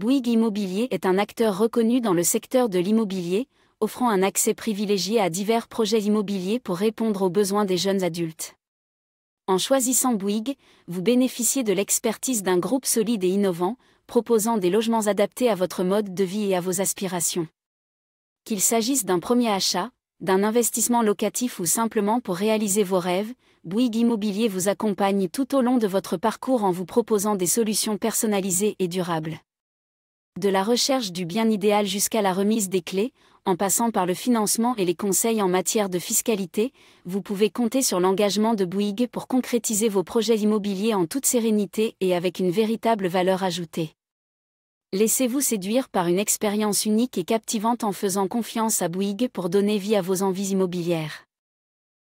Bouygues Immobilier est un acteur reconnu dans le secteur de l'immobilier, offrant un accès privilégié à divers projets immobiliers pour répondre aux besoins des jeunes adultes. En choisissant Bouygues, vous bénéficiez de l'expertise d'un groupe solide et innovant, proposant des logements adaptés à votre mode de vie et à vos aspirations. Qu'il s'agisse d'un premier achat, d'un investissement locatif ou simplement pour réaliser vos rêves, Bouygues Immobilier vous accompagne tout au long de votre parcours en vous proposant des solutions personnalisées et durables. De la recherche du bien idéal jusqu'à la remise des clés, en passant par le financement et les conseils en matière de fiscalité, vous pouvez compter sur l'engagement de Bouygues pour concrétiser vos projets immobiliers en toute sérénité et avec une véritable valeur ajoutée. Laissez-vous séduire par une expérience unique et captivante en faisant confiance à Bouygues pour donner vie à vos envies immobilières.